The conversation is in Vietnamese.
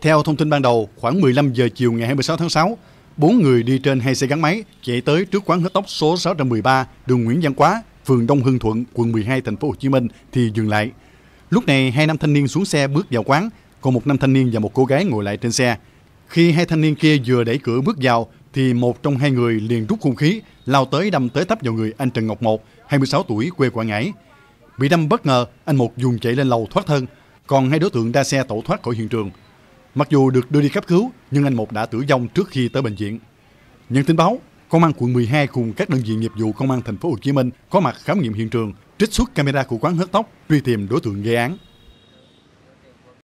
Theo thông tin ban đầu, khoảng 15 giờ chiều ngày 26 tháng 6, bốn người đi trên hai xe gắn máy chạy tới trước quán hớt tóc số 613 đường Nguyễn Văn Quá, phường Đông Hưng Thuận, quận 12, thành phố Hồ Chí Minh thì dừng lại. Lúc này, hai nam thanh niên xuống xe bước vào quán, còn một nam thanh niên và một cô gái ngồi lại trên xe. Khi hai thanh niên kia vừa đẩy cửa bước vào, thì một trong hai người liền rút hung khí, lao tới đâm tới tấp vào người anh Trần Ngọc Một, 26 tuổi, quê Quảng Ngãi. Bị đâm bất ngờ, anh Một dùng chạy lên lầu thoát thân, còn hai đối tượng đa xe tẩu thoát khỏi hiện trường. Mặc dù được đưa đi cấp cứu, nhưng anh Một đã tử vong trước khi tới bệnh viện. Nhận tin báo, Công an quận 12 cùng các đơn vị nghiệp vụ Công an thành phố Hồ Chí Minh có mặt khám nghiệm hiện trường, trích xuất camera của quán hớt tóc, truy tìm đối tượng gây án.